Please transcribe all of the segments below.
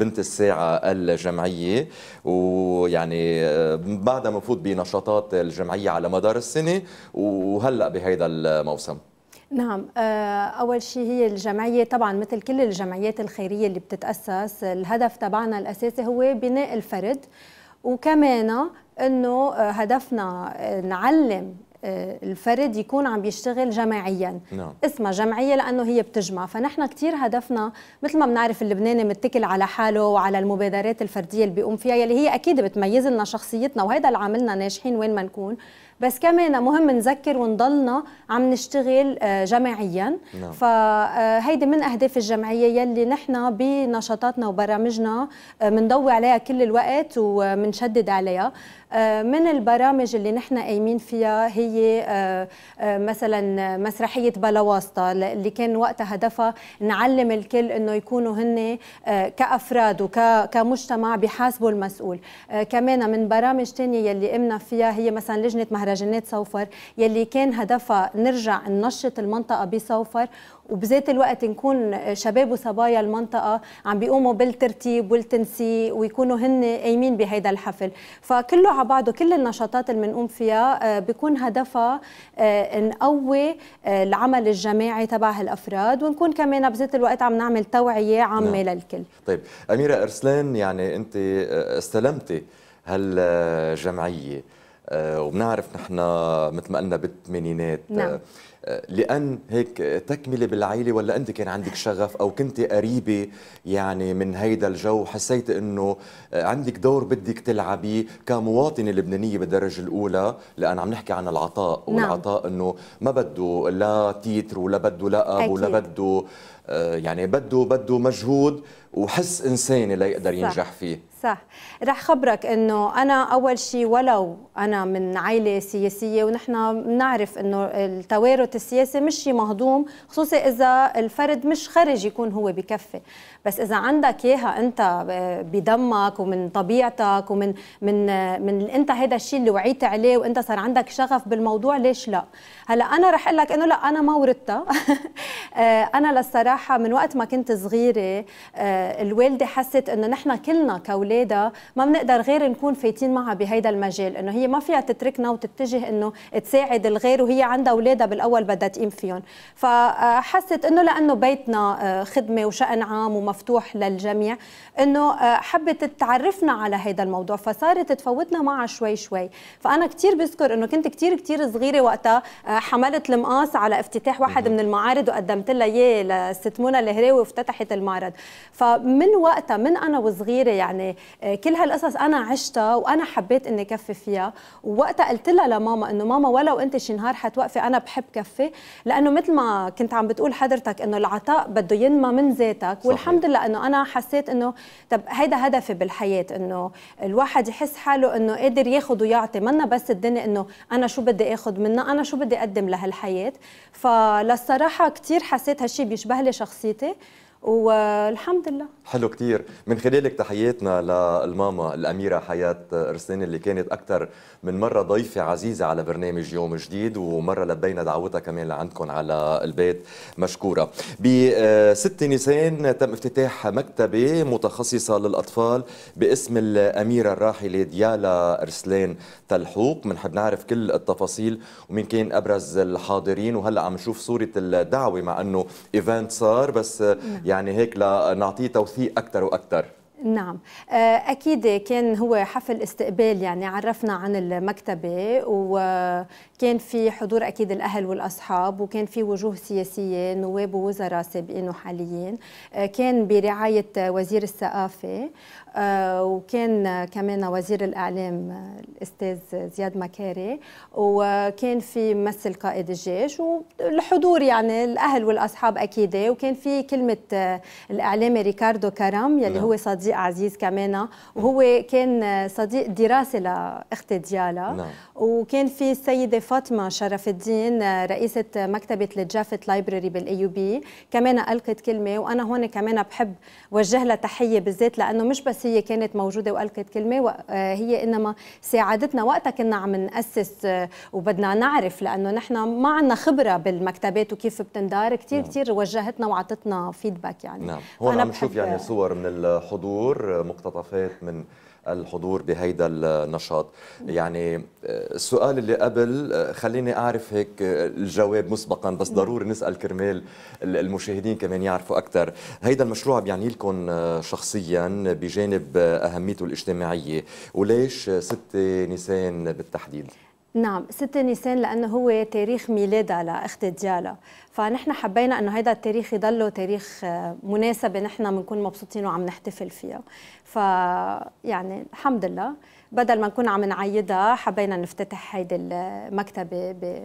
بنت الساعة الجمعية ويعني آه، بعدها مفوت بنشاطات الجمعية على مدار السنة وهلأ بهذا الموسم نعم آه، أول شيء هي الجمعية طبعا مثل كل الجمعيات الخيرية اللي بتتأسس الهدف تبعنا الأساسي هو بناء الفرد وكمان انه آه، هدفنا آه، نعلم آه، الفرد يكون عم بيشتغل جماعيا نعم. اسمها جمعيه لانه هي بتجمع فنحن كثير هدفنا مثل ما بنعرف اللبناني متكل على حاله وعلى المبادرات الفرديه اللي بيقوم فيها يلي هي اكيد بتميز لنا شخصيتنا وهذا اللي عاملنا ناجحين وين ما نكون بس كمان مهم نذكر ونضلنا عم نشتغل آه، جماعيا نعم. فهيدي آه، من اهداف الجمعيه يلي نحن بنشاطاتنا وبرامجنا بنضوي آه، عليها كل الوقت وبنشدد عليها من البرامج اللي نحن قايمين فيها هي مثلا مسرحيه بلا واسطه اللي كان وقتها هدفها نعلم الكل انه يكونوا هن كافراد وكمجتمع بحاسبوا المسؤول كمان من برامج تانية يلي قمنا فيها هي مثلا لجنه مهرجان مهرجانات صوفر يلي كان هدفها نرجع ننشط المنطقه بصوفر وبذات الوقت نكون شباب وصبايا المنطقة عم بيقوموا بالترتيب والتنسيق ويكونوا هن قايمين بهيدا الحفل فكله على بعضه كل النشاطات اللي بنقوم فيها آه، بيكون هدفها آه، نقوي آه، العمل الجماعي تبع هالأفراد ونكون كمان بذات الوقت عم نعمل توعية عامة نعم. للكل طيب أميرة أرسلان يعني أنت استلمتي هالجمعية آه، وبنعرف نحن مثل ما قلنا بالثمانينات آه، نعم. آه، لان هيك تكمله بالعائله ولا انت كان عندك شغف او كنت قريبه يعني من هيدا الجو حسيت انه عندك دور بدك تلعبيه كمواطنه لبنانيه بالدرجه الاولى لان عم نحكي عن العطاء نعم. والعطاء نعم. انه ما بده لا تيتر ولا بده لقب ولا بده آه، يعني بده بده مجهود وحس انساني ليقدر ينجح فيه صح رح خبرك انه انا اول شيء ولو انا من عائله سياسيه ونحن بنعرف انه التوارث السياسي مش شيء مهضوم خصوصا اذا الفرد مش خرج يكون هو بكفي بس اذا عندك اياها انت بدمك ومن طبيعتك ومن من من انت هذا الشيء اللي وعيت عليه وانت صار عندك شغف بالموضوع ليش لا هلا انا رح اقول لك انه لا انا ما ورثتها آه، انا للصراحه من وقت ما كنت صغيره آه، الوالده حست انه نحن كلنا كاولادها ما بنقدر غير نكون فايتين معها بهيدا المجال انه هي ما فيها تتركنا وتتجه انه تساعد الغير وهي عندها اولادها بالاول بدها تقيم فيهم فحست انه لانه بيتنا آه، خدمه وشان عام وما مفتوح للجميع انه آه، حبت تعرفنا على هذا الموضوع فصارت تفوتنا معها شوي شوي فانا كثير بذكر انه كنت كثير كثير صغيره وقتها آه، حملت المقاس على افتتاح واحد من المعارض وقدمت لها اياه لست منى الهراوي وافتتحت المعرض فمن وقتها من انا وصغيره يعني آه، كل هالقصص انا عشتها وانا حبيت اني كفي فيها ووقتها قلت لها لماما انه ماما ولو انت شي نهار حتوقفي انا بحب كفي لانه مثل ما كنت عم بتقول حضرتك انه العطاء بده ينمى من ذاتك والحمد الحمد لله انه انا حسيت انه طب هيدا هدفي بالحياه انه الواحد يحس حاله انه قادر ياخذ ويعطي منا بس الدنيا انه انا شو بدي اخذ منها انا شو بدي اقدم لهالحياه فللصراحه كثير حسيت هالشيء بيشبه لي شخصيتي والحمد لله حلو كثير من خلالك تحياتنا للماما الأميرة حياة رسلان اللي كانت أكثر من مرة ضيفة عزيزة على برنامج يوم جديد ومرة لبينا دعوتها كمان لعندكم على البيت مشكورة ب 6 نيسان تم افتتاح مكتبة متخصصة للأطفال باسم الأميرة الراحلة ديالا رسلين تلحوق بنحب نعرف كل التفاصيل ومين كان أبرز الحاضرين وهلأ عم نشوف صورة الدعوة مع أنه إيفنت صار بس نعم. يعني هيك لنعطيه توثيق اكثر واكثر نعم آه، أكيد كان هو حفل استقبال يعني عرفنا عن المكتبة و كان في حضور اكيد الاهل والاصحاب وكان في وجوه سياسيه نواب ووزراء سابقين وحاليين آه، كان برعايه وزير الثقافه آه، وكان كمان وزير الاعلام آه، الاستاذ زياد مكاري وكان في ممثل قائد الجيش والحضور يعني الاهل والاصحاب اكيد وكان في كلمه الاعلامي ريكاردو كرام يلي نعم. هو صديق عزيز كمان وهو كان صديق دراسه لاختي ديالا نعم. وكان في السيده فاطمة شرف الدين رئيسة مكتبة الجافت لايبرري بي كمان ألقت كلمة وأنا هون كمان بحب وجه لها تحية بالذات لأنه مش بس هي كانت موجودة وألقت كلمة آه، هي إنما ساعدتنا وقتها كنا عم نأسس آه، وبدنا نعرف لأنه نحن ما عندنا خبرة بالمكتبات وكيف بتندار كتير نعم. كتير وجهتنا وعطتنا فيدباك يعني نعم هون عم نشوف يعني صور من الحضور مقتطفات من الحضور بهيدا النشاط يعني السؤال اللي قبل خليني أعرف هيك الجواب مسبقا بس ضروري نسأل كرمال المشاهدين كمان يعرفوا أكثر هيدا المشروع بيعني لكم شخصيا بجانب أهميته الاجتماعية وليش 6 نيسان بالتحديد نعم 6 نيسان لانه هو تاريخ ميلادها لاخت ديالا فنحن حبينا انه هذا التاريخ يضله تاريخ آه، مناسبه نحن بنكون مبسوطين وعم نحتفل فيها ف يعني الحمد لله بدل ما نكون عم نعيدها حبينا نفتتح هيدي المكتبه ب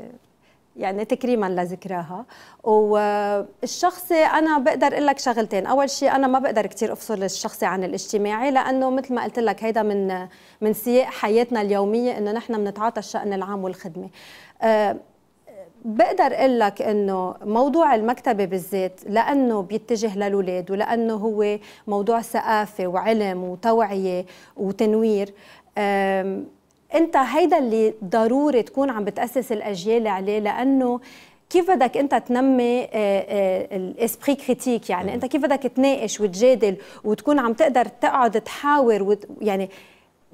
يعني تكريما لذكراها والشخصي انا بقدر اقول لك شغلتين اول شيء انا ما بقدر كثير افصل الشخصي عن الاجتماعي لانه مثل ما قلت لك هيدا من من سياق حياتنا اليوميه انه نحن بنتعاطى الشان العام والخدمه أه، بقدر اقول لك انه موضوع المكتبه بالذات لانه بيتجه للاولاد ولانه هو موضوع ثقافه وعلم وتوعيه وتنوير انت هيدا اللي ضروري تكون عم بتاسس الاجيال عليه لانه كيف بدك انت تنمي آه، آه، الاسبري كريتيك يعني انت كيف بدك تناقش وتجادل وتكون عم تقدر تقعد تحاور يعني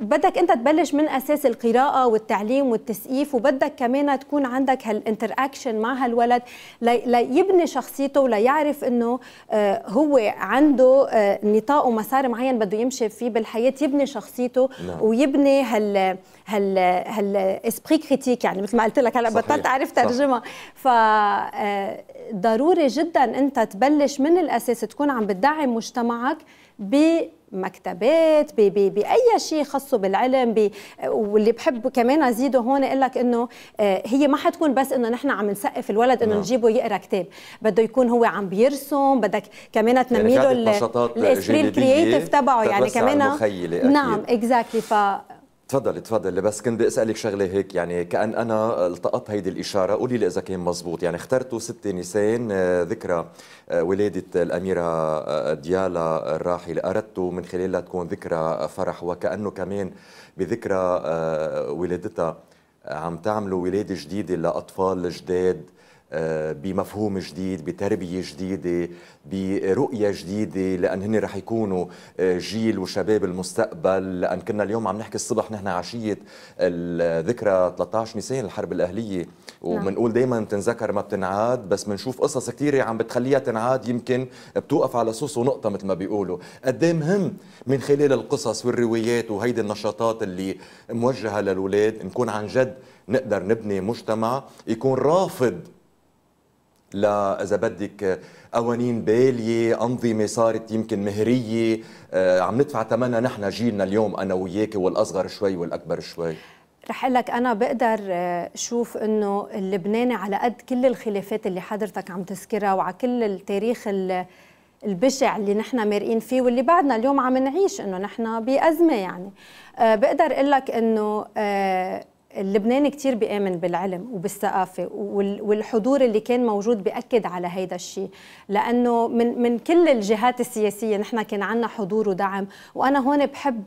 بدك انت تبلش من اساس القراءه والتعليم والتسقيف وبدك كمان تكون عندك هالانتراكشن مع هالولد ليبني شخصيته وليعرف انه آه، هو عنده آه، نطاق ومسار معين بده يمشي فيه بالحياه يبني شخصيته نعم. ويبني هال هال هال اسبري كريتيك يعني مثل ما قلت لك هلا بطلت اعرف ترجمه ف آه، ضروري جدا انت تبلش من الاساس تكون عم بتدعم مجتمعك ب مكتبات باي شيء خاصه بالعلم واللي بحب كمان ازيده هون اقول لك انه آه، هي ما حتكون بس انه نحن عم نسقف الولد انه نعم. نجيبه يقرا كتاب بده يكون هو عم بيرسم بدك كمان يعني تنمي له الاسبري الكرييتيف تبعه يعني كمان نعم اكزاكتلي ف تفضل تفضل بس كنت بدي اسالك شغله هيك يعني كان انا التقط هيدي الاشاره قولي لي اذا كان مزبوط يعني اخترتوا 6 نيسان آه، ذكرى آه، ولاده الاميره آه، ديالا الراحل اردتوا من خلالها تكون ذكرى فرح وكانه كمان بذكرى ولادتها عم تعملوا ولاده جديده لاطفال جداد بمفهوم جديد بتربية جديدة برؤية جديدة لأن هن رح يكونوا آه، جيل وشباب المستقبل لأن كنا اليوم عم نحكي الصبح نحن عشية الذكرى 13 نيسان الحرب الأهلية نعم. وبنقول دايما تنذكر ما بتنعاد بس بنشوف قصص كثيرة عم بتخليها تنعاد يمكن بتوقف على سوس ونقطة مثل ما بيقولوا قد إيه مهم من خلال القصص والروايات وهيدي النشاطات اللي موجهة للولاد نكون عن جد نقدر نبني مجتمع يكون رافض لا اذا بدك قوانين بالية أنظمة صارت يمكن مهرية آه، عم ندفع ثمنها نحن جيلنا اليوم أنا وياك والأصغر شوي والأكبر شوي رح اقول لك انا بقدر آه، شوف انه اللبناني على قد كل الخلافات اللي حضرتك عم تذكرها وعلى كل التاريخ البشع اللي نحن مرقين فيه واللي بعدنا اليوم عم نعيش انه نحن بازمه يعني آه، بقدر اقول لك انه اللبناني كتير بيآمن بالعلم وبالثقافة والحضور اللي كان موجود بأكد على هيدا الشيء لأنه من, من كل الجهات السياسية نحن كان عنا حضور ودعم وأنا هون بحب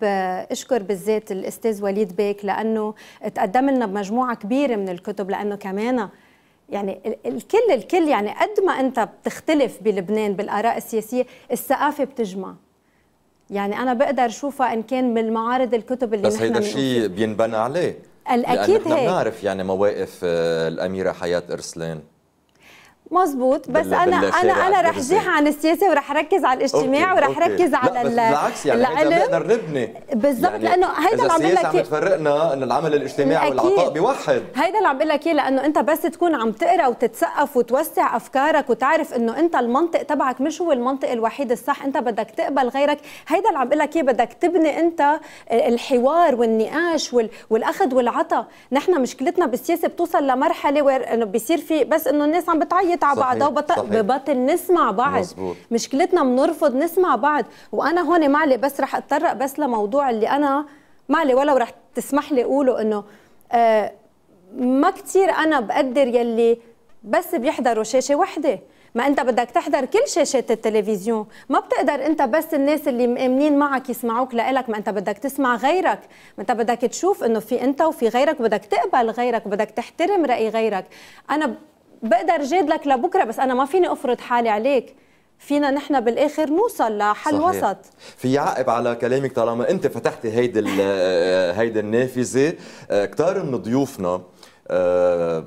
أشكر بالذات الأستاذ وليد بيك لأنه تقدم لنا بمجموعة كبيرة من الكتب لأنه كمان يعني الكل الكل يعني قد ما أنت بتختلف بلبنان بالآراء السياسية الثقافة بتجمع يعني أنا بقدر أشوفها إن كان من معارض الكتب اللي بس هيدا الشيء بينبنى عليه الأكيد هيك نعرف يعني مواقف آه، الأميرة حياة إرسلان مزبوط بس انا انا يعني انا رح جيح عن السياسه ورح ركز على الاجتماع أوكي. ورح ركز على لا بس بالعكس يعني العلم بنقدر نبني بالضبط يعني لانه هيدا اللي عم بقول لك عم تفرقنا ان العمل الاجتماعي والعطاء بيوحد هيدا اللي عم بقول لك اياه لانه انت بس تكون عم تقرا وتتثقف وتوسع افكارك وتعرف انه انت المنطق تبعك مش هو المنطق الوحيد الصح انت بدك تقبل غيرك هيدا اللي عم بقول لك اياه بدك تبني انت الحوار والنقاش والاخذ والعطاء نحن مشكلتنا بالسياسه بتوصل لمرحله انه بصير في بس انه الناس عم بتعيط على بعضها وبطل نسمع بعض مزبوط. مشكلتنا بنرفض نسمع بعض وانا هون معلي بس رح اتطرق بس لموضوع اللي انا معلي ولو رح تسمح لي اقوله انه آه ما كثير انا بقدر يلي بس بيحضروا شاشه وحده ما انت بدك تحضر كل شاشات التلفزيون ما بتقدر انت بس الناس اللي مآمنين معك يسمعوك لإلك ما انت بدك تسمع غيرك ما انت بدك تشوف انه في انت وفي غيرك بدك تقبل غيرك بدك تحترم رأي غيرك انا بقدر جادلك لك لبكره بس انا ما فيني افرض حالي عليك فينا نحن بالاخر نوصل لحل صحيح. وسط في يعقب على كلامك طالما انت فتحتي هيدي آه، هيدي النافذه آه، كثار من ضيوفنا آه،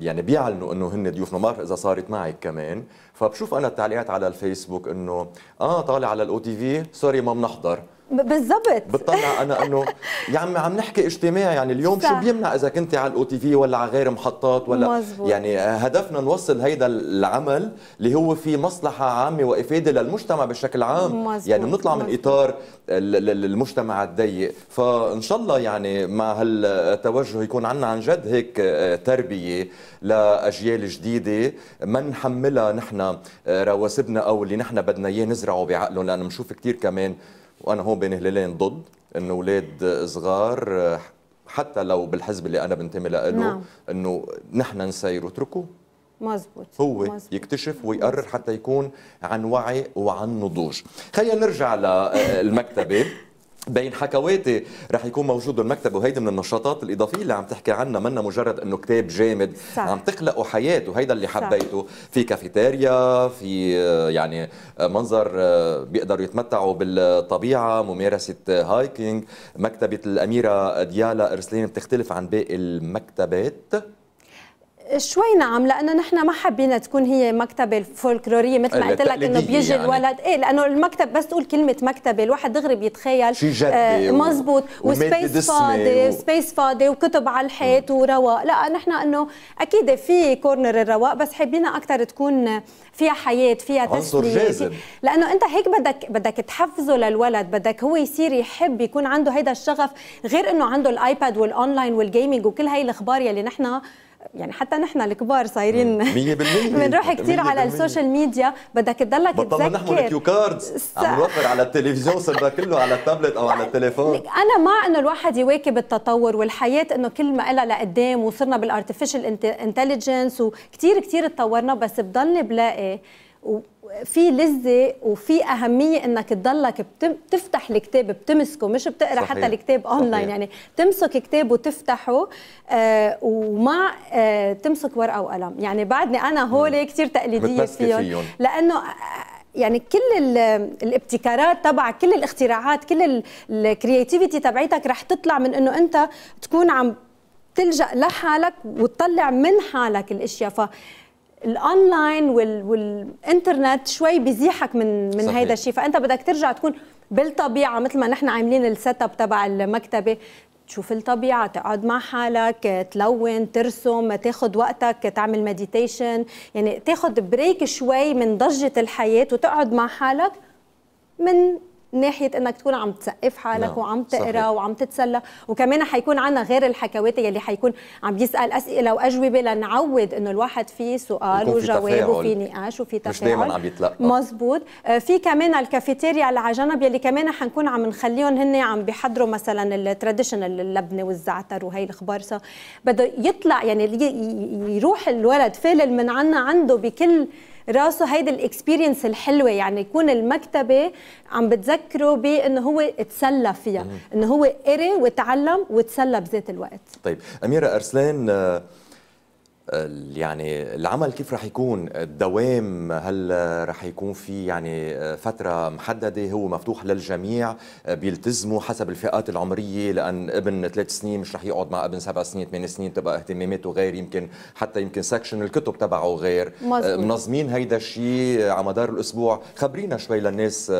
يعني بيعلنوا انه هن ضيوفنا ما بعرف اذا صارت معك كمان فبشوف انا التعليقات على الفيسبوك انه اه طالع على الاو تي في سوري ما بنحضر بالضبط بتطلع انا انه يا عمي عم نحكي اجتماع يعني اليوم صح. شو بيمنع اذا كنت على الاو تي في ولا على غير محطات ولا مزبوط. يعني هدفنا نوصل هيدا العمل اللي هو في مصلحه عامه وافاده للمجتمع بشكل عام مزبوط. يعني بنطلع من اطار المجتمع الضيق فان شاء الله يعني مع هالتوجه يكون عندنا عن جد هيك آه، تربيه لاجيال جديده ما نحملها نحن آه، رواسبنا او اللي نحن بدنا اياه نزرعه بعقلهم لانه بنشوف كثير كمان وانا هون بين هلالين ضد انه اولاد صغار حتى لو بالحزب اللي انا بنتمي له نعم. انه نحن نسير اتركوه مزبوط هو مزبوط. يكتشف ويقرر حتى يكون عن وعي وعن نضوج خلينا نرجع للمكتبه بين حكواتي رح يكون موجود بالمكتب وهيدي من النشاطات الاضافيه اللي عم تحكي عنها منا مجرد انه كتاب جامد صح. عم تخلقوا حياه وهيدا اللي حبيته في كافيتيريا في يعني منظر آه، بيقدروا يتمتعوا بالطبيعه ممارسه هايكينج مكتبه الاميره ديالا ارسلين بتختلف عن باقي المكتبات شوي نعم لانه نحن ما حبينا تكون هي مكتبه الفولكلوريه مثل ما قلت لك انه بيجي يعني. الولد ايه لانه المكتب بس تقول كلمه مكتبه الواحد دغري بيتخيل شيء جدي آه مزبوط وسبيس فاضي و... سبيس فاضي وكتب على الحيط ورواق لا نحن انه اكيد في كورنر الرواق بس حابينها اكثر تكون فيها حياه فيها تسليه لانه انت هيك بدك بدك تحفزه للولد بدك هو يصير يحب يكون عنده هيدا الشغف غير انه عنده الايباد والاونلاين والجيمنج وكل هاي الاخبار يلي نحن يعني حتى نحن الكبار صايرين 100% بنروح كثير على السوشيال ميديا بدك تضلك تذكر بطلنا نحمل كيو كاردز عم نوفر على التلفزيون صرنا كله على التابلت او على التليفون انا مع انه الواحد يواكب التطور والحياه انه كل ما لها لقدام وصرنا بالارتفيشال انتليجنس وكثير كثير تطورنا بس بضلني بلاقي وفي لذه وفي اهميه انك تضلك بتفتح الكتاب بتمسكه مش بتقرا صحيح. حتى الكتاب اونلاين يعني تمسك كتاب وتفتحه آه ومع آه تمسك ورقه وقلم يعني بعدني انا هول كثير تقليديه فيهم, فيهم لانه آه، يعني كل الابتكارات تبع كل الاختراعات كل الكرياتيفيتي تبعيتك رح تطلع من انه انت تكون عم تلجا لحالك وتطلع من حالك الاشياء ف الاونلاين وال... والانترنت شوي بيزيحك من من صحيح. هيدا الشيء فانت بدك ترجع تكون بالطبيعه مثل ما نحن عاملين السيت اب تبع المكتبه تشوف الطبيعة تقعد مع حالك تلون ترسم تاخذ وقتك تعمل مديتيشن يعني تاخذ بريك شوي من ضجة الحياة وتقعد مع حالك من ناحيه انك تكون عم تسقف حالك نعم، وعم تقرا صحيح. وعم تتسلى وكمان حيكون عندنا غير الحكوات يلي حيكون عم يسال اسئله واجوبه لنعود انه الواحد فيه سؤال وجواب وفي نقاش وفي تفاعل مش دائما عم يتلقى مزبوط آه، في كمان الكافيتيريا اللي على جنب يلي كمان حنكون عم نخليهم هن عم بيحضروا مثلا التراديشنال اللبنه والزعتر وهي الخبارسة بده يطلع يعني يروح الولد فالل من عنا عنده بكل راسه هيدي الاكسبيرينس الحلوه يعني يكون المكتبه عم بتذكره بانه هو تسلى فيها انه هو قري وتعلم وتسلى بذات الوقت طيب اميره ارسلان آه يعني العمل كيف رح يكون الدوام هل رح يكون في يعني آه، فترة محددة هو مفتوح للجميع آه، بيلتزموا حسب الفئات العمرية لأن ابن ثلاث سنين مش رح يقعد مع ابن سبع سنين ثمان سنين تبقى اهتماماته غير يمكن حتى يمكن سكشن الكتب تبعه غير آه، منظمين هيدا الشيء على مدار الأسبوع خبرينا شوي للناس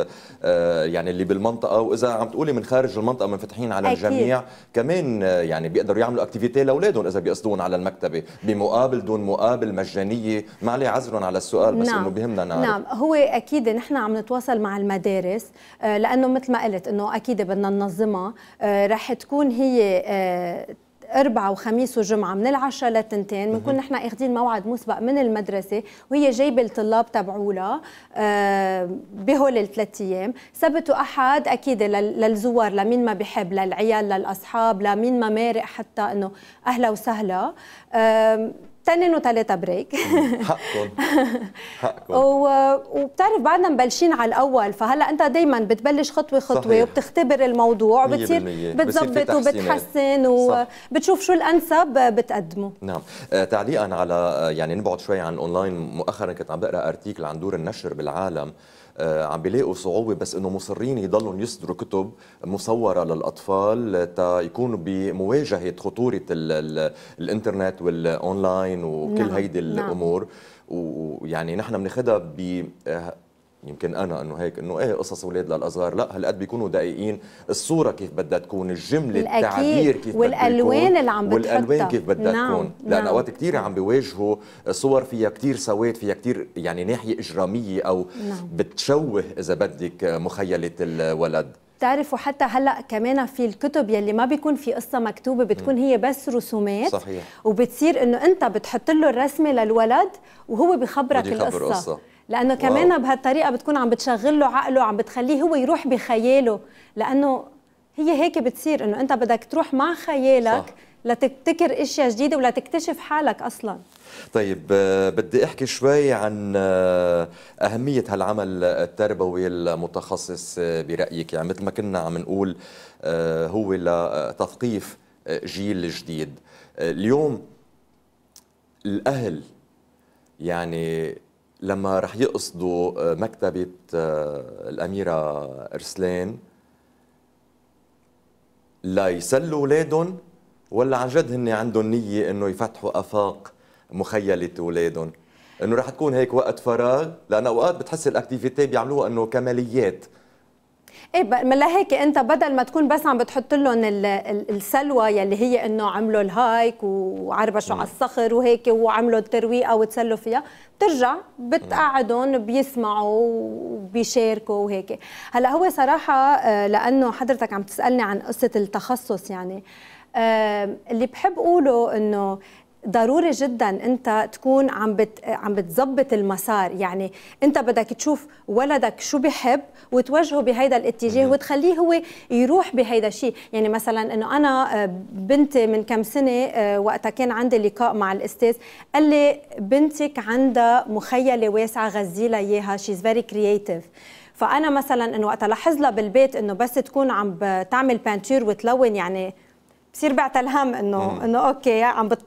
يعني اللي بالمنطقة وإذا عم تقولي من خارج المنطقة منفتحين على أكيد. الجميع كمان يعني بيقدروا يعملوا اكتيفيتي لأولادهم إذا بيقصدون على المكتبة بمو مقابل دون مقابل مجانيه ما عليه عذرهم على السؤال بس نعم. انه بهمنا نعرف نعم هو اكيد نحن عم نتواصل مع المدارس آه، لانه مثل ما قلت انه اكيد بدنا ننظمها آه، رح تكون هي آه، اربعة وخميس وجمعة من العشاء لتنتين بنكون نحن اخذين موعد مسبق من المدرسة وهي جايبة الطلاب تبعولا آه، بهول الثلاث ايام، سبت واحد اكيد للزوار لمين ما بحب للعيال للاصحاب لمين ما مارق حتى انه اهلا وسهلا تننوا ثلاثة بريك حقكم حقكم وبتعرف بعدنا مبلشين على الأول فهلا أنت دايما بتبلش خطوة خطوة صحيح. وبتختبر الموضوع وبتصير بتظبط وبتحسن وبتشوف شو الأنسب بتقدمه نعم آه، تعليقا على آه، يعني نبعد شوي عن أونلاين مؤخرا كنت عم بقرأ أرتيكل عن دور النشر بالعالم آه، عم بيلاقوا صعوبه بس انه مصرين يضلوا يصدروا كتب مصوره للاطفال تا يكونوا بمواجهه خطوره الـ الـ الانترنت والاونلاين وكل نعم. هيدي نعم. الامور نعم. ويعني نحن بناخذها يمكن انا انه هيك انه ايه قصص اولاد للاصغار لا هالقد بيكونوا دقيقين الصوره كيف بدها تكون الجمله التعبير كيف والالوان بدها تكون اللي عم والالوان كيف بدها نعم. تكون نعم. لان نعم. اوقات كثير عم بيواجهوا صور فيها كثير سواد فيها كثير يعني ناحيه اجراميه او نعم. بتشوه اذا بدك مخيله الولد بتعرف وحتى هلا كمان في الكتب يلي ما بيكون في قصه مكتوبه بتكون هي بس رسومات صحيح. وبتصير انه انت بتحط له الرسمه للولد وهو بخبرك القصه قصة. لانه كمان بهالطريقه بتكون عم بتشغل له عقله عم بتخليه هو يروح بخياله لانه هي هيك بتصير انه انت بدك تروح مع خيالك صح. لتبتكر اشياء جديده ولا تكتشف حالك اصلا طيب آه، بدي احكي شوي عن آه، اهميه هالعمل التربوي المتخصص آه، برايك يعني مثل ما كنا عم نقول هو لتثقيف جيل جديد اليوم الاهل يعني لما رح يقصدوا آه، مكتبة آه، الأميرة إرسلان لا يسلوا أولادهم ولا عن جد هن عندهم نية إنه يفتحوا آفاق مخيلة أولادهم إنه رح تكون هيك وقت فراغ لأن أوقات بتحس الأكتيفيتي بيعملوها إنه كماليات ايه ما لهيك انت بدل ما تكون بس عم بتحط لهم السلوى يلي هي انه عملوا الهايك وعربشوا على الصخر وهيك وعملوا الترويقه وتسلوا فيها بترجع بتقعدهم بيسمعوا وبيشاركوا وهيك هلا هو صراحه آه، لانه حضرتك عم تسالني عن قصه التخصص يعني اللي بحب اقوله انه ضروري جدا انت تكون عم بت عم بتظبط المسار يعني انت بدك تشوف ولدك شو بحب وتوجهه بهيدا الاتجاه وتخليه هو يروح بهيدا الشيء يعني مثلا انه انا آه، بنتي من كم سنه آه، وقتها كان عندي لقاء مع الاستاذ قال لي بنتك عندها مخيله واسعه غزيلها اياها شيز فيري كرييتيف فانا مثلا انه وقت لاحظ لها بالبيت انه بس تكون عم بتعمل بانتير وتلون يعني بصير بعت الهم انه انه اوكي عم بت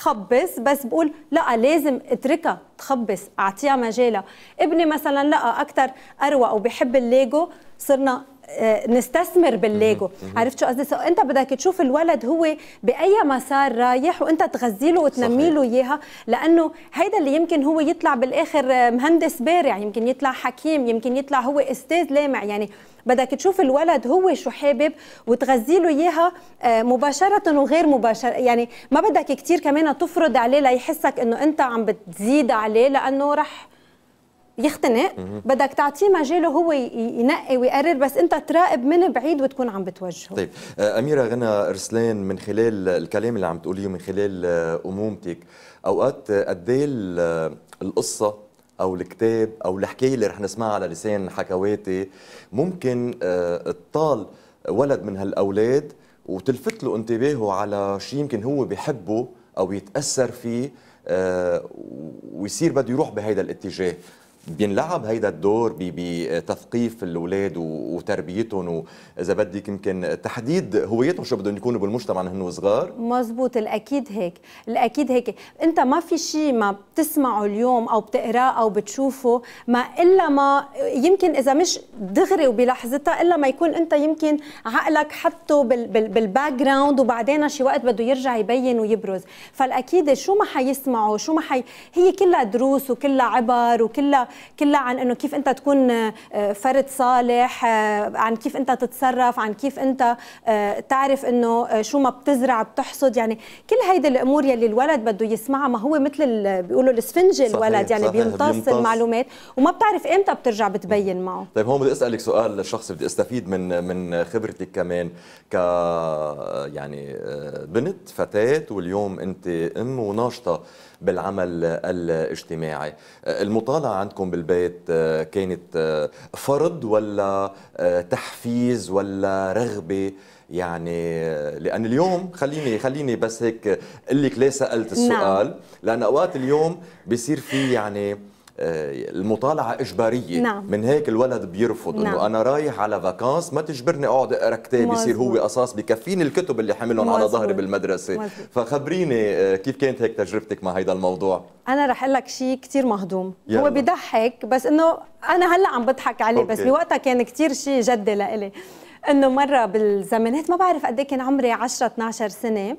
تخبص بس بقول لا لازم اتركها تخبص اعطيها مجالها ابني مثلا لا اكثر اروق وبحب الليجو صرنا آه، نستثمر بالليجو عرفت شو قصدي انت بدك تشوف الولد هو باي مسار رايح وانت تغذي له وتنمي له اياها لانه هيدا اللي يمكن هو يطلع بالاخر آه، مهندس بارع يمكن يطلع حكيم يمكن يطلع هو استاذ لامع يعني بدك تشوف الولد هو شو حابب وتغذي له اياها آه، مباشره وغير مباشره يعني ما بدك كثير كمان تفرض عليه ليحسك انه انت عم بتزيد عليه لانه رح يختنق بدك تعطيه مجاله هو ينقي ويقرر بس انت تراقب من بعيد وتكون عم بتوجهه طيب آه، اميره غنى رسلان من خلال الكلام اللي عم تقوليه من خلال آه، امومتك اوقات قد إيه القصه او الكتاب او الحكايه اللي رح نسمعها على لسان حكواتي ممكن تطال آه، ولد من هالاولاد وتلفت له انتباهه على شيء يمكن هو بحبه او يتاثر فيه آه، ويصير بده يروح بهذا الاتجاه بينلعب هيدا الدور بتثقيف الاولاد وتربيتهم واذا بدك يمكن تحديد هويتهم شو بدهم يكونوا بالمجتمع هن صغار مزبوط الاكيد هيك الاكيد هيك انت ما في شيء ما بتسمعه اليوم او بتقراه او بتشوفه ما الا ما يمكن اذا مش دغري وبلحظتها الا ما يكون انت يمكن عقلك حطه بالباك جراوند وبعدين شي وقت بده يرجع يبين ويبرز فالاكيد شو ما حيسمعوا شو ما حي هي كلها دروس وكلها عبر وكلها كلها عن انه كيف انت تكون آه، فرد صالح آه، عن كيف انت تتصرف عن كيف انت آه، تعرف انه شو ما بتزرع بتحصد يعني كل هيدي الامور يلي الولد بده يسمعها ما هو مثل بيقولوا الاسفنج الولد يعني صحيح بيمتص, بيمتص المعلومات وما بتعرف امتى بترجع بتبين معه طيب هون بدي اسالك سؤال للشخص بدي استفيد من من خبرتك كمان ك يعني بنت فتاه واليوم انت ام وناشطه بالعمل الاجتماعي المطالعة عندكم بالبيت كانت فرض ولا تحفيز ولا رغبة يعني لأن اليوم خليني خليني بس هيك أقول لك ليه سألت نعم. السؤال نعم. لأن أوقات اليوم بصير في يعني آه، المطالعه اجباريه نعم. من هيك الولد بيرفض نعم. انه انا رايح على فاكانس ما تجبرني اقعد اقرا كتاب يصير هو قصاص بكفيني الكتب اللي حملهم على ظهري بالمدرسه مزبوط. فخبريني آه، كيف كانت هيك تجربتك مع هذا الموضوع انا رح اقول لك شيء كثير مهضوم يلا. هو بيضحك بس انه انا هلا عم بضحك عليه بس بوقتها كان كثير شيء جدي لإلي انه مره بالزمانات ما بعرف قد إيه كان عمري 10 12 سنه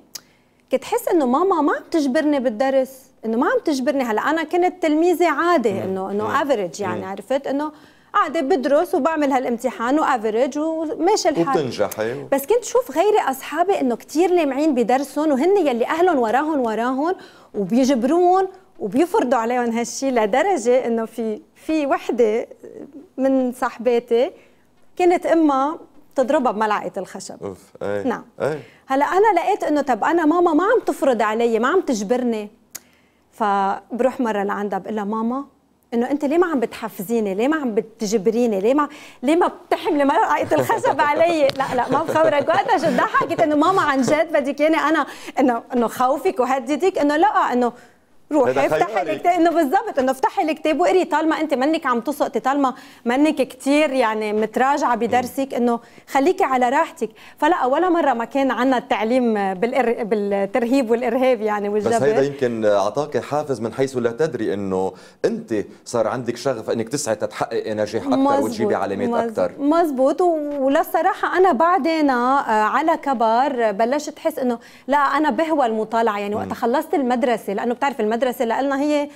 كنت حس انه ماما ما عم تجبرني بالدرس انه ما عم تجبرني هلا انا كنت تلميذه عادي انه انه افريج يعني عرفت انه قاعدة بدرس وبعمل هالامتحان وافرج وماشي الحال وبتنجحي و... بس كنت شوف غيري اصحابي انه كثير لامعين بدرسهم وهن يلي اهلهم وراهم وراهم وبيجبروهم وبيفرضوا عليهم هالشيء لدرجه انه في في وحده من صاحباتي كانت امها تضربها بملعقه الخشب أوف. أي. نعم أي. هلا انا لقيت انه طب انا ماما ما عم تفرض علي ما عم تجبرني فبروح مره لعندها بقول لها ماما انه انت ليه ما عم بتحفزيني ليه ما عم بتجبريني ليه ما ليه ما بتحملي مرقه الخشب علي لا لا ما بخبرك وقتها شو ضحكت انه ماما عن جد بدك ياني انا انه انه خوفك وهددك انه لا انه روحي افتحي الكتاب انه بالضبط انه افتحي الكتاب واقري طالما انت منك عم تسقطي طالما منك كثير يعني متراجعه بدرسك انه خليكي على راحتك فلا ولا مره ما كان عندنا التعليم بالإر... بالترهيب والارهاب يعني والجبر بس هيدا يمكن اعطاك حافز من حيث لا تدري انه انت صار عندك شغف انك تسعي تتحققي نجاح اكثر مزبوط. وتجيبي علامات اكثر مزبوط وللصراحه انا بعدين آه، على كبر بلشت احس انه لا انا بهوى المطالعه يعني وقت خلصت المدرسه لانه بتعرف المدرسة المدرسه لنا هي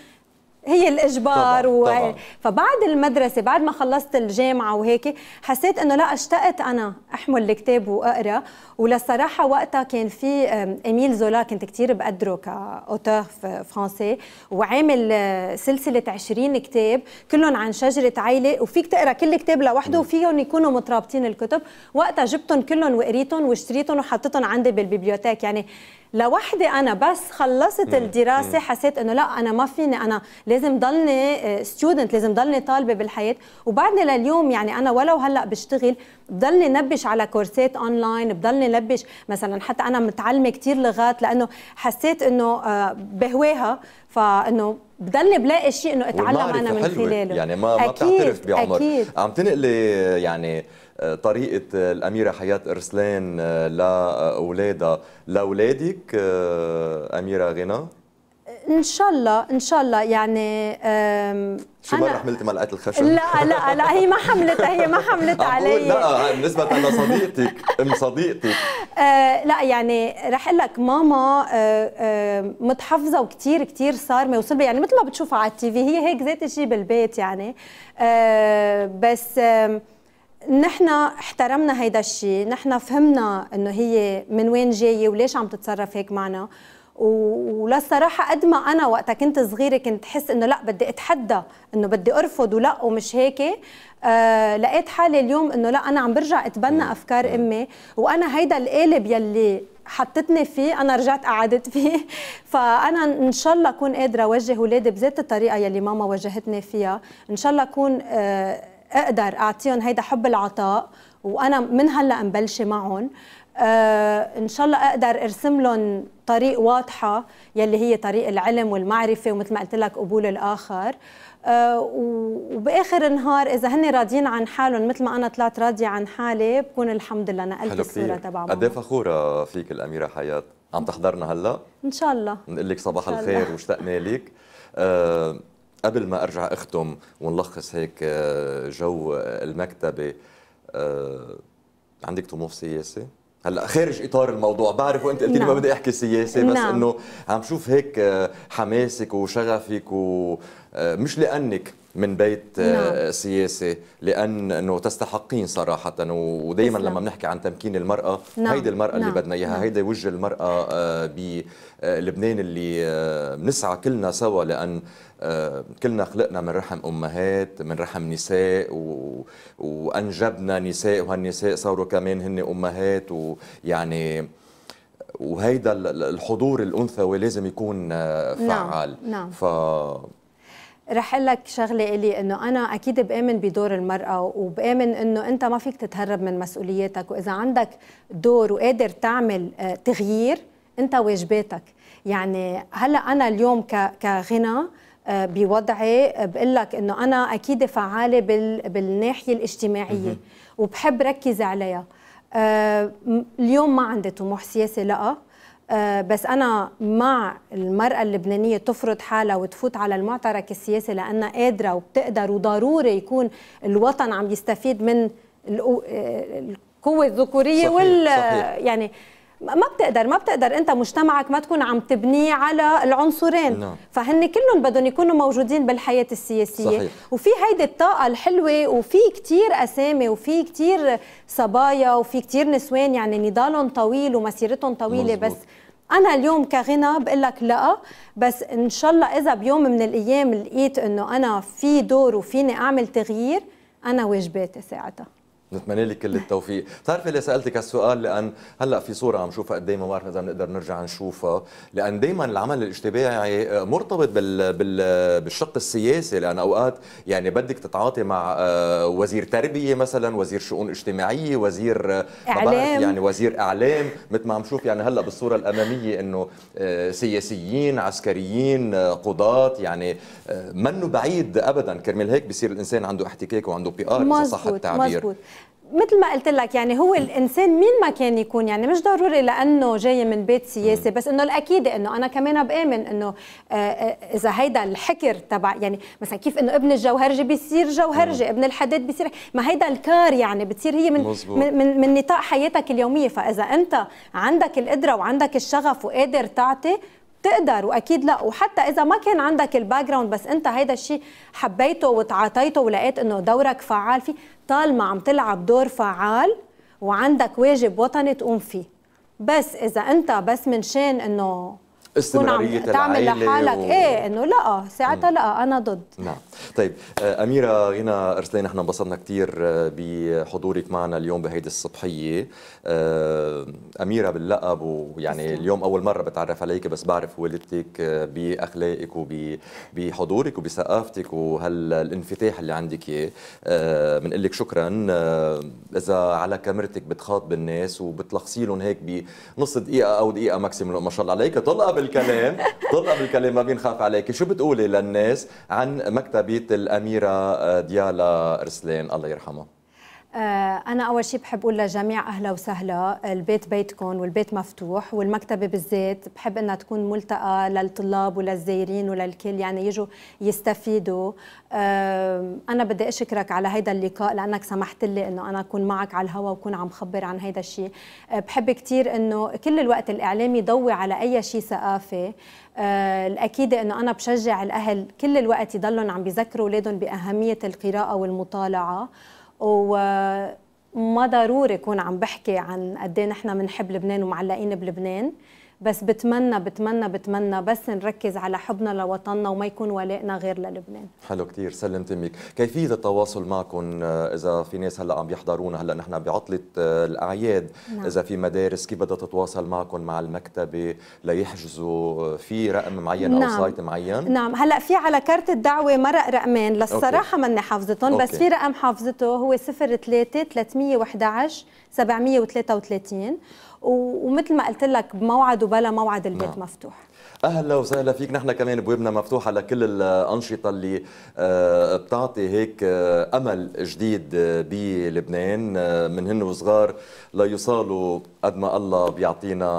هي الاجبار طبعًا و... طبعًا. فبعد المدرسه بعد ما خلصت الجامعه وهيك حسيت انه لا اشتقت انا احمل الكتاب واقرا وللصراحه وقتها كان في اميل زولا كنت كثير بقدره كاوتور فرنسي وعامل آه، سلسله 20 كتاب كلهم عن شجره عيله وفيك تقرا كل كتاب لوحده وفيهم يكونوا مترابطين الكتب وقتها جبتهم كلهم وقريتهم واشتريتهم وحطيتهم عندي بالبيبيوتيك يعني لوحدي انا بس خلصت الدراسه حسيت انه لا انا ما فيني انا لازم ضلني ستودنت آه، لازم ضلني طالبه بالحياه وبعدني لليوم يعني انا ولو هلا بشتغل بضلني نبش على كورسات اونلاين بضلني نبش مثلا حتى انا متعلمه كثير لغات لانه حسيت انه آه، بهواها فانه بضلني بلاقي شيء انه اتعلم انا من خلاله يعني ما أكيد ما بتعترف بعمر أكيد. عم تنقلي يعني طريقة الأميرة حياة إرسلان آه، لأولادها آه، لأولادك آه، أميرة غنى؟ ان شاء الله ان شاء الله يعني شو مرة حملت ملقات الخشب؟ لا لا لا هي ما حملتها هي ما حملت علي لا بالنسبة لصديقتك ام صديقتك لا يعني رح اقول لك ماما متحفظة وكثير كثير صارمة وصلبة يعني مثل ما بتشوفها على التي في هي هيك ذات الشيء بالبيت يعني بس نحن احترمنا هيدا الشيء نحن فهمنا انه هي من وين جايه وليش عم تتصرف هيك معنا وللصراحه قد ما انا وقتها كنت صغيره كنت حس انه لا بدي اتحدى انه بدي ارفض ولا ومش هيك آه لقيت حالي اليوم انه لا انا عم برجع اتبنى افكار امي وانا هيدا القالب يلي حطتني فيه انا رجعت قعدت فيه فانا ان شاء الله اكون قادره اوجه اولادي بذات الطريقه يلي ماما وجهتني فيها ان شاء الله اكون آه اقدر اعطيهم هيدا حب العطاء وانا من هلا مبلشه معهم آه ان شاء الله اقدر ارسم لهم طريق واضحه يلي هي طريق العلم والمعرفه ومثل ما قلت لك قبول الاخر آه وباخر النهار اذا هن راضيين عن حالهم مثل ما انا طلعت راضيه عن حالي بكون الحمد لله نقلت الصوره تبعهم قد إيه فخوره فيك الاميره حياه عم تحضرنا هلا ان شاء الله نقول لك صباح الخير واشتقنا لك آه قبل ما ارجع اختم ونلخص هيك آه، جو آه، المكتبه آه، عندك طموح سياسي؟ هلا خارج اطار الموضوع بعرف وانت قلت لي ما نعم. بدي احكي سياسه بس نعم. انه عم شوف هيك حماسك وشغفك ومش لانك من بيت آه، نعم. سياسي لانه تستحقين صراحه ودائما لما بنحكي عن تمكين المراه نعم. هيدي المراه نعم. اللي بدنا اياها نعم. هيدي وجه المراه آه، بلبنان آه، اللي بنسعى كلنا سوا لان كلنا خلقنا من رحم امهات من رحم نساء و... وانجبنا نساء وهالنساء صاروا كمان هن امهات ويعني وهيدا الحضور الانثوي لازم يكون نعم. فعال نعم. نعم. ف رح اقول لك شغله الي انه انا اكيد بامن بدور المراه وبامن انه انت ما فيك تتهرب من مسؤولياتك واذا عندك دور وقادر تعمل آه، تغيير انت واجباتك يعني هلا انا اليوم كغنى آه، بوضعي آه، بقول لك انه انا اكيد فعاله بالناحيه الاجتماعيه وبحب ركز عليها اليوم ما عندي طموح سياسي لا آه، بس أنا مع المرأة اللبنانية تفرض حالها وتفوت على المعترك السياسي لأنها قادرة وبتقدر وضروري يكون الوطن عم يستفيد من آه، القوة الذكورية صحيح وال صحيح. يعني ما بتقدر ما بتقدر انت مجتمعك ما تكون عم تبنيه على العنصرين نعم. فهن كلهم بدهم يكونوا موجودين بالحياه السياسيه صحيح. وفي هيدي الطاقه الحلوه وفي كثير اسامي وفي كثير صبايا وفي كثير نسوان يعني نضالهم طويل ومسيرتهم طويله مزبوط. بس انا اليوم كغنى بقول لك لا بس ان شاء الله اذا بيوم من الايام لقيت انه انا في دور وفيني اعمل تغيير انا واجباتي ساعتها نتمنى لك كل التوفيق بتعرفي اللي سالتك هالسؤال لان هلا في صوره عم شوفها قدامي ما بعرف اذا بنقدر نرجع نشوفها لان دائما العمل الاجتماعي آه، مرتبط بال... بال... بالشق السياسي لان اوقات يعني بدك تتعاطي مع آه، وزير تربيه مثلا وزير شؤون اجتماعيه وزير آه، اعلام يعني وزير اعلام مثل ما عم شوف يعني هلا بالصوره الاماميه انه سياسيين عسكريين قضاة يعني منه بعيد ابدا كرمال هيك بصير الانسان عنده احتكاك وعنده بي ار اذا صح التعبير مزبوط. مثل ما قلت لك يعني هو الانسان مين ما كان يكون يعني مش ضروري لانه جاي من بيت سياسي بس انه الاكيد انه انا كمان بامن انه آه، آه، اذا هيدا الحكر تبع يعني مثلا كيف انه ابن الجوهرجي بيصير جوهرجي ابن الحداد بيصير ما هيدا الكار يعني بتصير هي من من, من من نطاق حياتك اليوميه فاذا انت عندك القدره وعندك الشغف وقادر تعطي تقدر واكيد لا وحتى اذا ما كان عندك الباك جراوند بس انت هيدا الشيء حبيته وتعاطيته ولقيت انه دورك فعال فيه طالما عم تلعب دور فعال وعندك واجب وطني تقوم فيه بس اذا انت بس من شان انه استمراريه تعمل لحالك و... ايه انه لا ساعتها لا انا ضد نعم طيب آه، اميره غنى ارسلين نحن انبسطنا كثير آه، بحضورك معنا اليوم بهيدي الصبحيه آه، اميره باللقب ويعني اليوم اول مره بتعرف عليك بس بعرف والدتك باخلاقك وبحضورك وبثقافتك وهالانفتاح اللي عندك اياه بنقول لك شكرا اذا على كاميرتك بتخاطب الناس وبتلخصي لهم هيك بنص دقيقه او دقيقه ماكسيموم ما شاء الله عليك طلقه بالكلام طلقة بالكلام ما بنخاف عليك شو بتقولي للناس عن مكتبة الأميرة ديالا رسلين الله يرحمها آه، أنا أول شيء بحب أقول لجميع أهلا وسهلا البيت بيتكم والبيت مفتوح والمكتبة بالذات بحب أنها تكون ملتقى للطلاب وللزايرين وللكل يعني يجوا يستفيدوا آه، أنا بدي أشكرك على هيدا اللقاء لأنك سمحت لي أنه أنا أكون معك على الهواء وكون عم خبر عن هيدا الشيء آه، بحب كثير أنه كل الوقت الإعلام يضوي على أي شيء ثقافي الأكيد أنه أنا بشجع الأهل كل الوقت يضلهم عم بيذكروا أولادهم بأهمية القراءة والمطالعة وما ضروري يكون عم بحكي عن قد ايه نحن بنحب لبنان ومعلقين بلبنان بس بتمنى بتمنى بتمنى بس نركز على حبنا لوطننا وما يكون ولائنا غير للبنان حلو كثير سلمت امك كيفيه التواصل معكم اذا في ناس هلا عم يحضرونا هلا نحن بعطله آه، الاعياد نعم. اذا في مدارس كيف بدها تتواصل معكم مع المكتبه ليحجزوا في رقم معين نعم. او سايت معين نعم هلا في على كارت الدعوه مرق رقمين للصراحه ماني حافظتهم بس في رقم حافظته هو 03 311 733 ومثل ما قلت لك بموعد وبلا موعد البيت نعم. مفتوح اهلا وسهلا فيك نحن كمان بوابنا مفتوحه لكل الانشطه اللي آه، بتعطي هيك آه، امل جديد آه، بلبنان من هن وصغار ليصالوا قد ما الله بيعطينا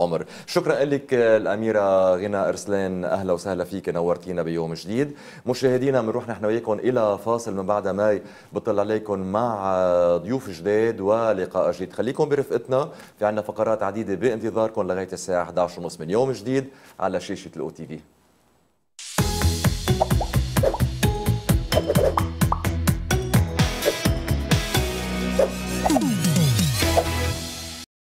عمر شكرا لك الاميره غنى ارسلان اهلا وسهلا فيك نورتينا بيوم جديد مشاهدينا بنروح نحن وياكم الى فاصل من بعد ماي بطل عليكم مع ضيوف جداد ولقاء جديد خليكم برفقتنا في عندنا فقرات عديده بانتظاركم لغايه الساعه 11:30 من يوم جديد على شاشه الاو تي في